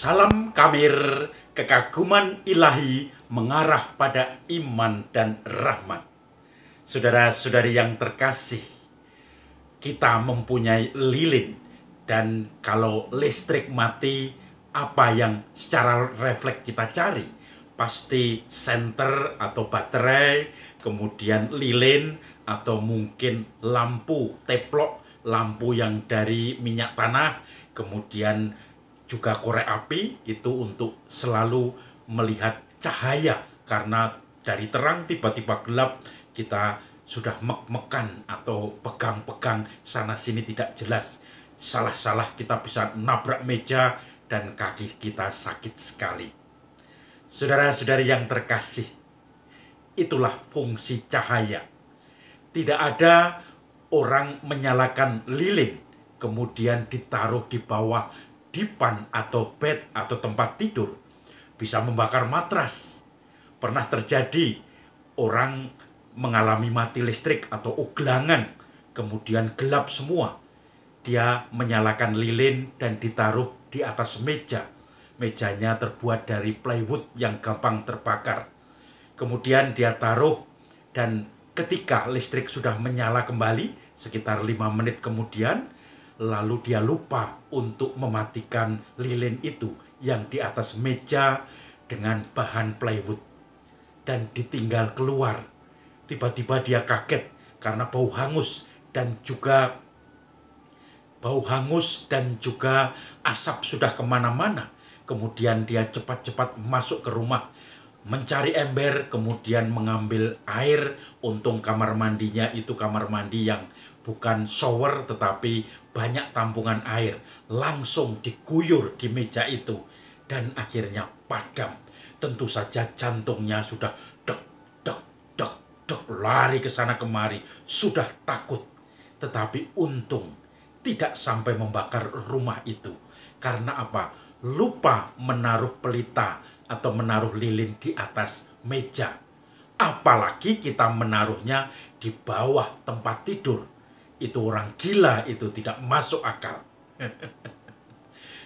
Salam kamir, kekaguman ilahi mengarah pada iman dan rahmat. Saudara-saudari yang terkasih, kita mempunyai lilin dan kalau listrik mati, apa yang secara refleks kita cari? Pasti senter atau baterai, kemudian lilin atau mungkin lampu teplok, lampu yang dari minyak tanah, kemudian juga korek api itu untuk selalu melihat cahaya karena dari terang tiba-tiba gelap kita sudah mek-mekan atau pegang-pegang sana sini tidak jelas salah-salah kita bisa nabrak meja dan kaki kita sakit sekali. Saudara-saudari yang terkasih, itulah fungsi cahaya. Tidak ada orang menyalakan lilin kemudian ditaruh di bawah dipan atau bed atau tempat tidur, bisa membakar matras. Pernah terjadi orang mengalami mati listrik atau ugelangan, kemudian gelap semua. Dia menyalakan lilin dan ditaruh di atas meja. Mejanya terbuat dari plywood yang gampang terbakar. Kemudian dia taruh dan ketika listrik sudah menyala kembali sekitar lima menit kemudian lalu dia lupa untuk mematikan lilin itu yang di atas meja dengan bahan plywood dan ditinggal keluar. Tiba-tiba dia kaget karena bau hangus dan juga bau hangus dan juga asap sudah kemana-mana. Kemudian dia cepat-cepat masuk ke rumah, mencari ember, kemudian mengambil air. Untung kamar mandinya itu kamar mandi yang bukan shower tetapi banyak tampungan air langsung diguyur di meja itu dan akhirnya padam. Tentu saja jantungnya sudah dek dek dek dek lari ke sana kemari, sudah takut. Tetapi untung tidak sampai membakar rumah itu. Karena apa? Lupa menaruh pelita atau menaruh lilin di atas meja. Apalagi kita menaruhnya di bawah tempat tidur itu orang gila itu tidak masuk akal.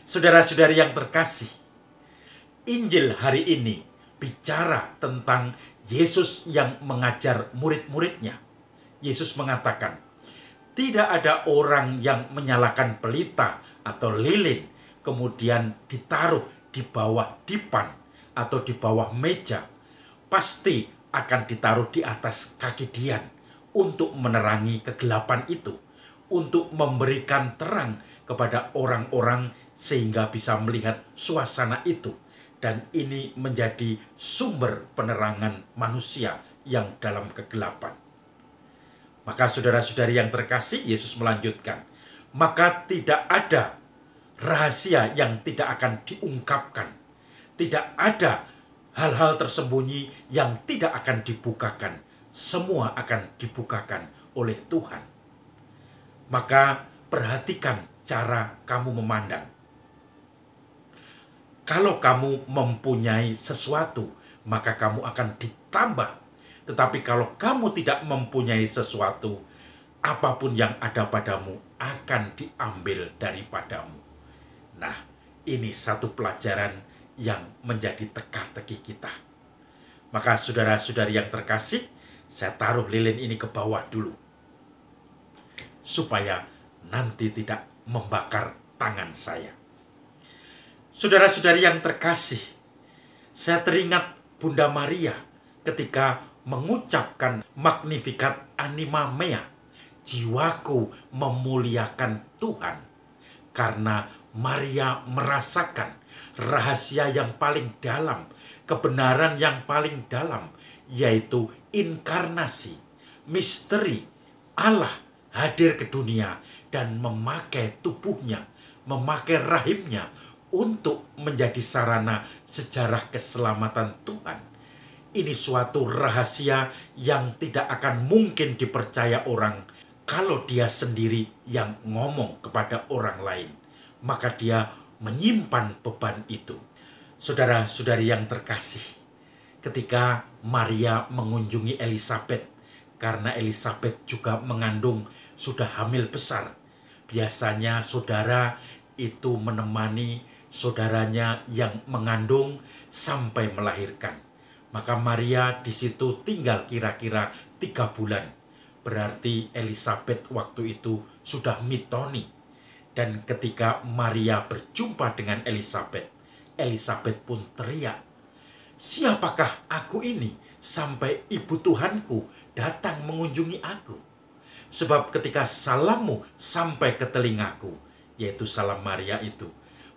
Saudara-saudari yang terkasih, Injil hari ini bicara tentang Yesus yang mengajar murid-muridnya. Yesus mengatakan, tidak ada orang yang menyalakan pelita atau lilin kemudian ditaruh di bawah dipan atau di bawah meja. Pasti akan ditaruh di atas kaki dian untuk menerangi kegelapan itu, untuk memberikan terang kepada orang-orang sehingga bisa melihat suasana itu. Dan ini menjadi sumber penerangan manusia yang dalam kegelapan. Maka saudara-saudari yang terkasih, Yesus melanjutkan, maka tidak ada rahasia yang tidak akan diungkapkan. Tidak ada hal-hal tersembunyi yang tidak akan dibukakan semua akan dibukakan oleh Tuhan. Maka perhatikan cara kamu memandang. Kalau kamu mempunyai sesuatu, maka kamu akan ditambah. Tetapi kalau kamu tidak mempunyai sesuatu, apapun yang ada padamu akan diambil daripadamu. Nah, ini satu pelajaran yang menjadi teka-teki kita. Maka saudara-saudari yang terkasih, saya taruh lilin ini ke bawah dulu. Supaya nanti tidak membakar tangan saya. Saudara-saudari yang terkasih, saya teringat Bunda Maria ketika mengucapkan magnifikat anima mea. Jiwaku memuliakan Tuhan karena Maria merasakan rahasia yang paling dalam kebenaran yang paling dalam, yaitu inkarnasi, misteri Allah hadir ke dunia dan memakai tubuhnya, memakai rahimnya untuk menjadi sarana sejarah keselamatan Tuhan. Ini suatu rahasia yang tidak akan mungkin dipercaya orang kalau dia sendiri yang ngomong kepada orang lain. Maka dia menyimpan beban itu. Saudara-saudari yang terkasih, ketika Maria mengunjungi Elizabeth, karena Elizabeth juga mengandung sudah hamil besar, biasanya saudara itu menemani saudaranya yang mengandung sampai melahirkan. Maka Maria di situ tinggal kira-kira tiga bulan. Berarti Elizabeth waktu itu sudah mitoni. Dan ketika Maria berjumpa dengan Elizabeth, Elizabeth pun teriak, Siapakah aku ini sampai ibu Tuhanku datang mengunjungi aku? Sebab ketika salammu sampai ke telingaku, yaitu salam Maria itu,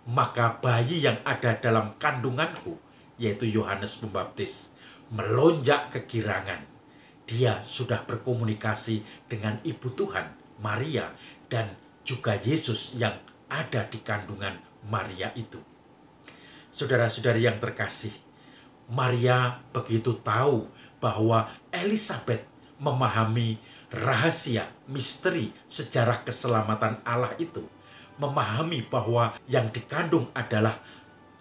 maka bayi yang ada dalam kandunganku, yaitu Yohanes Pembaptis, melonjak kegirangan. Dia sudah berkomunikasi dengan ibu Tuhan, Maria, dan juga Yesus yang ada di kandungan Maria itu. Saudara-saudari yang terkasih, Maria begitu tahu bahwa Elizabeth memahami rahasia misteri sejarah keselamatan Allah itu, memahami bahwa yang dikandung adalah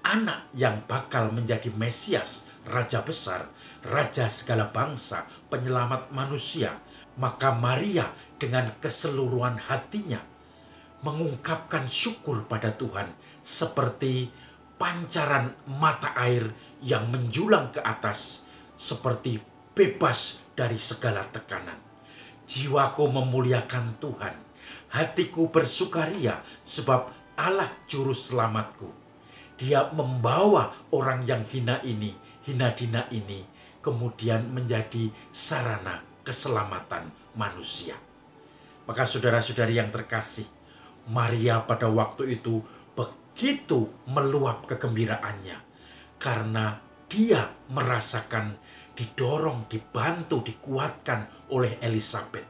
anak yang bakal menjadi Mesias, raja besar, raja segala bangsa, penyelamat manusia. Maka Maria dengan keseluruhan hatinya mengungkapkan syukur pada Tuhan seperti pancaran mata air yang menjulang ke atas seperti bebas dari segala tekanan. Jiwaku memuliakan Tuhan, hatiku bersukaria sebab Allah juru selamatku. Dia membawa orang yang hina ini, hina dina ini, kemudian menjadi sarana keselamatan manusia. Maka saudara-saudari yang terkasih, Maria pada waktu itu begitu meluap kegembiraannya karena dia merasakan didorong, dibantu, dikuatkan oleh Elizabeth.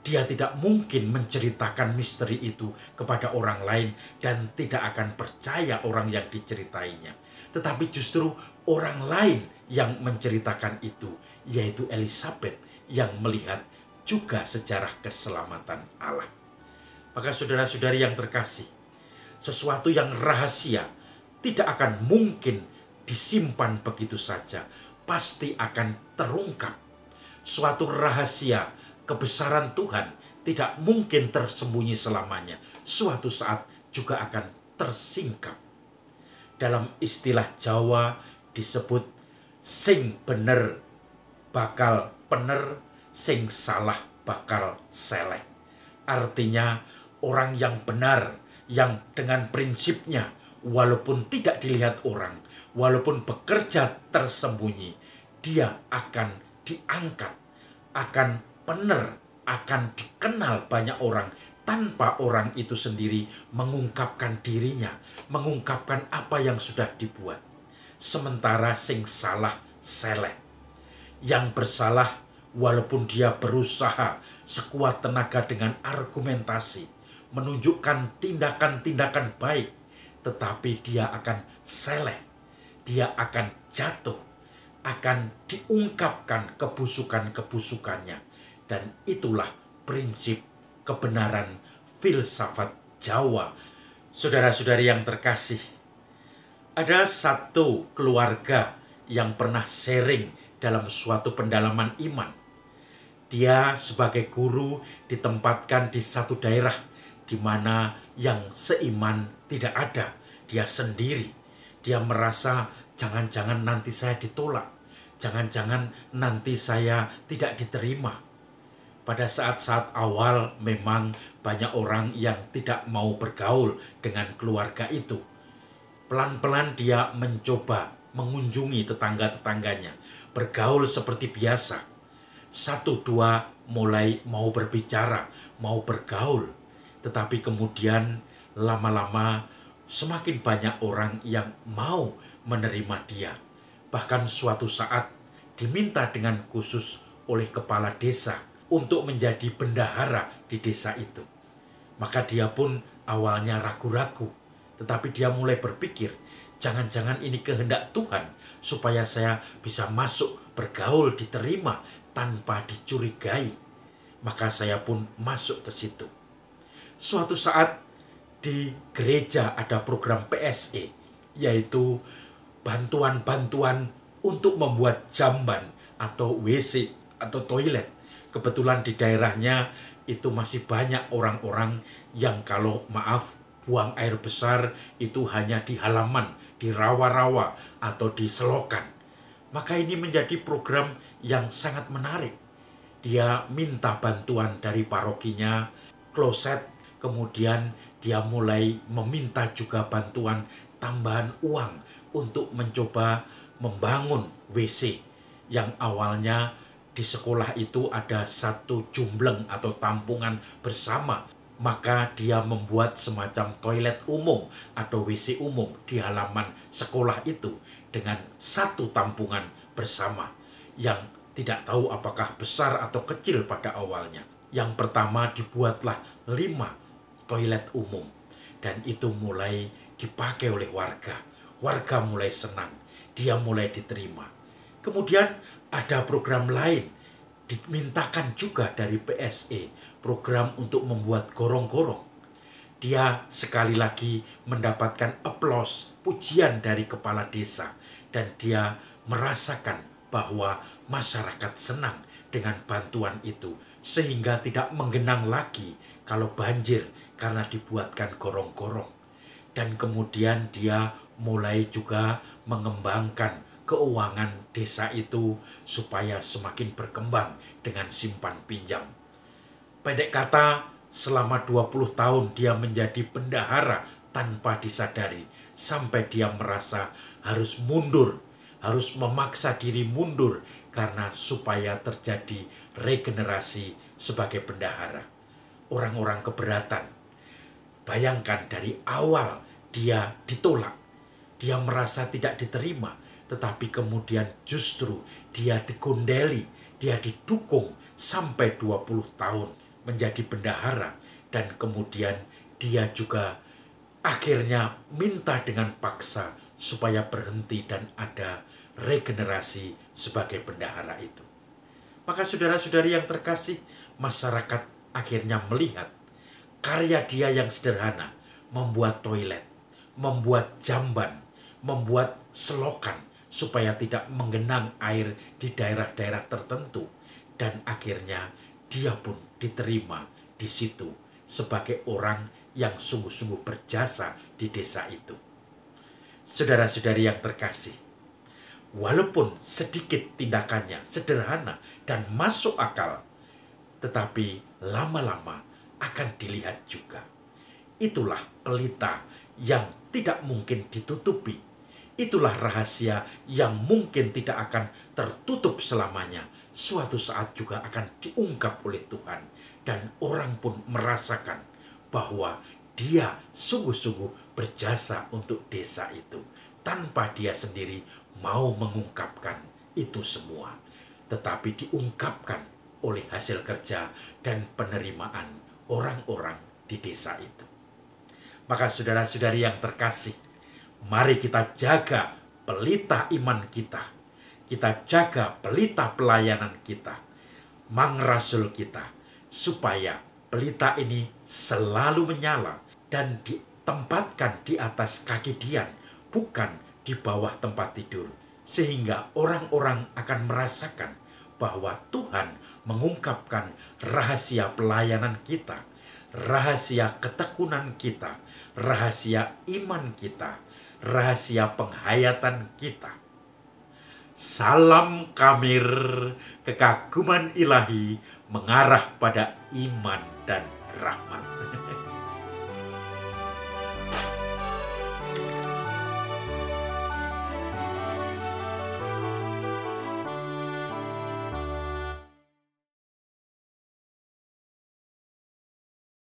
Dia tidak mungkin menceritakan misteri itu kepada orang lain dan tidak akan percaya orang yang diceritainya. Tetapi justru orang lain yang menceritakan itu, yaitu Elizabeth yang melihat juga sejarah keselamatan Allah. Maka saudara-saudari yang terkasih, sesuatu yang rahasia tidak akan mungkin disimpan begitu saja, pasti akan terungkap. Suatu rahasia kebesaran Tuhan tidak mungkin tersembunyi selamanya, suatu saat juga akan tersingkap. Dalam istilah Jawa disebut sing bener bakal pener, sing salah bakal seleh. Artinya orang yang benar yang dengan prinsipnya walaupun tidak dilihat orang, walaupun bekerja tersembunyi, dia akan diangkat, akan benar, akan dikenal banyak orang tanpa orang itu sendiri mengungkapkan dirinya, mengungkapkan apa yang sudah dibuat. Sementara sing salah selek, Yang bersalah walaupun dia berusaha sekuat tenaga dengan argumentasi, menunjukkan tindakan-tindakan baik, tetapi dia akan seleh, dia akan jatuh, akan diungkapkan kebusukan-kebusukannya. Dan itulah prinsip kebenaran filsafat Jawa. Saudara-saudari yang terkasih, ada satu keluarga yang pernah sharing dalam suatu pendalaman iman. Dia sebagai guru ditempatkan di satu daerah di mana yang seiman tidak ada, dia sendiri. Dia merasa jangan-jangan nanti saya ditolak, jangan-jangan nanti saya tidak diterima. Pada saat-saat awal memang banyak orang yang tidak mau bergaul dengan keluarga itu. Pelan-pelan dia mencoba mengunjungi tetangga-tetangganya, bergaul seperti biasa. Satu dua mulai mau berbicara, mau bergaul, tetapi kemudian lama-lama semakin banyak orang yang mau menerima dia. Bahkan suatu saat diminta dengan khusus oleh kepala desa untuk menjadi bendahara di desa itu. Maka dia pun awalnya ragu-ragu, tetapi dia mulai berpikir, jangan-jangan ini kehendak Tuhan supaya saya bisa masuk bergaul diterima tanpa dicurigai. Maka saya pun masuk ke situ suatu saat di gereja ada program PSE, yaitu bantuan-bantuan untuk membuat jamban atau WC atau toilet. Kebetulan di daerahnya itu masih banyak orang-orang yang kalau maaf buang air besar itu hanya di halaman, di rawa-rawa atau di selokan. Maka ini menjadi program yang sangat menarik. Dia minta bantuan dari parokinya, kloset Kemudian dia mulai meminta juga bantuan tambahan uang untuk mencoba membangun WC yang awalnya di sekolah itu ada satu jumbleng atau tampungan bersama maka dia membuat semacam toilet umum atau WC umum di halaman sekolah itu dengan satu tampungan bersama yang tidak tahu apakah besar atau kecil pada awalnya. Yang pertama dibuatlah lima toilet umum. Dan itu mulai dipakai oleh warga. Warga mulai senang, dia mulai diterima. Kemudian ada program lain dimintakan juga dari PSE, program untuk membuat gorong-gorong. Dia sekali lagi mendapatkan aplaus, pujian dari kepala desa dan dia merasakan bahwa masyarakat senang dengan bantuan itu sehingga tidak menggenang lagi kalau banjir karena dibuatkan gorong-gorong dan kemudian dia mulai juga mengembangkan keuangan desa itu supaya semakin berkembang dengan simpan pinjam. Pendek kata, selama 20 tahun dia menjadi pendahara tanpa disadari sampai dia merasa harus mundur, harus memaksa diri mundur karena supaya terjadi regenerasi sebagai pendahara Orang-orang keberatan Bayangkan dari awal dia ditolak, dia merasa tidak diterima, tetapi kemudian justru dia digondeli, dia didukung sampai 20 tahun menjadi bendahara dan kemudian dia juga akhirnya minta dengan paksa supaya berhenti dan ada regenerasi sebagai bendahara itu. Maka saudara-saudari yang terkasih, masyarakat akhirnya melihat karya dia yang sederhana, membuat toilet, membuat jamban, membuat selokan supaya tidak menggenang air di daerah-daerah tertentu dan akhirnya dia pun diterima di situ sebagai orang yang sungguh-sungguh berjasa di desa itu. Saudara-saudari yang terkasih, walaupun sedikit tindakannya sederhana dan masuk akal, tetapi lama-lama akan dilihat juga. Itulah pelita yang tidak mungkin ditutupi. Itulah rahasia yang mungkin tidak akan tertutup selamanya. Suatu saat juga akan diungkap oleh Tuhan, dan orang pun merasakan bahwa dia sungguh-sungguh berjasa untuk desa itu tanpa dia sendiri mau mengungkapkan itu semua, tetapi diungkapkan oleh hasil kerja dan penerimaan orang-orang di desa itu. Maka saudara-saudari yang terkasih, mari kita jaga pelita iman kita. Kita jaga pelita pelayanan kita, mang rasul kita, supaya pelita ini selalu menyala dan ditempatkan di atas kaki Dian, bukan di bawah tempat tidur, sehingga orang-orang akan merasakan bahwa Tuhan mengungkapkan rahasia pelayanan kita, rahasia ketekunan kita, rahasia iman kita, rahasia penghayatan kita. Salam kamir, kekaguman ilahi mengarah pada iman dan rahmat.